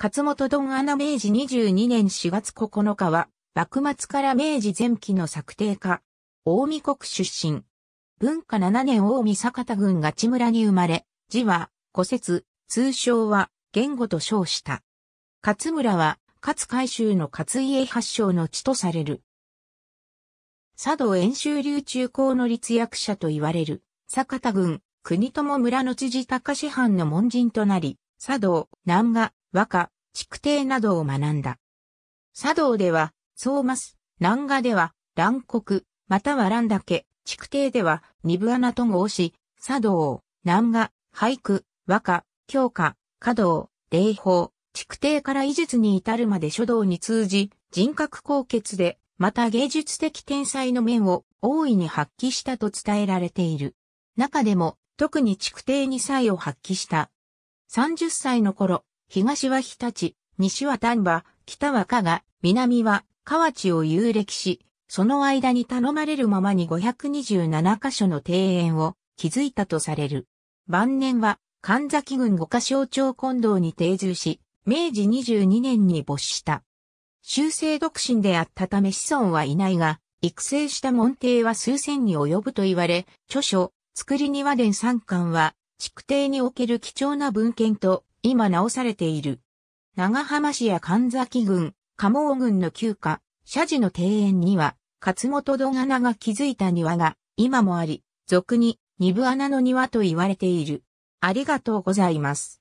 勝本ンアナ明治22年4月9日は、幕末から明治前期の策定家、大見国出身。文化7年大見坂田郡が地村に生まれ、字は、古説、通称は、言語と称した。勝村は、勝海州の勝家発祥の地とされる。佐渡遠州流中高の立役者と言われる、坂田郡、国友村の知事高志藩の門人となり、佐渡、南賀、和歌、築堤などを学んだ。茶道では、相マス、南画では、蘭国、または蘭岳、築堤では、二部穴と合し、茶道、南画、俳句、和歌、教科、華道、礼法、築堤から医術に至るまで書道に通じ、人格高潔で、また芸術的天才の面を大いに発揮したと伝えられている。中でも、特に築堤に才を発揮した。30歳の頃、東は日立、西は丹波、北は加賀、南は河内を遊歴し、その間に頼まれるままに527カ所の庭園を築いたとされる。晩年は神崎郡五箇省町近道に定住し、明治22年に没した。修正独身であったため子孫はいないが、育成した門弟は数千に及ぶと言われ、著書、作り庭伝三巻は、築帝における貴重な文献と今直されている。長浜市や神崎郡、加生郡の旧家、社寺の庭園には、勝本土穴が築いた庭が今もあり、俗に二部穴の庭と言われている。ありがとうございます。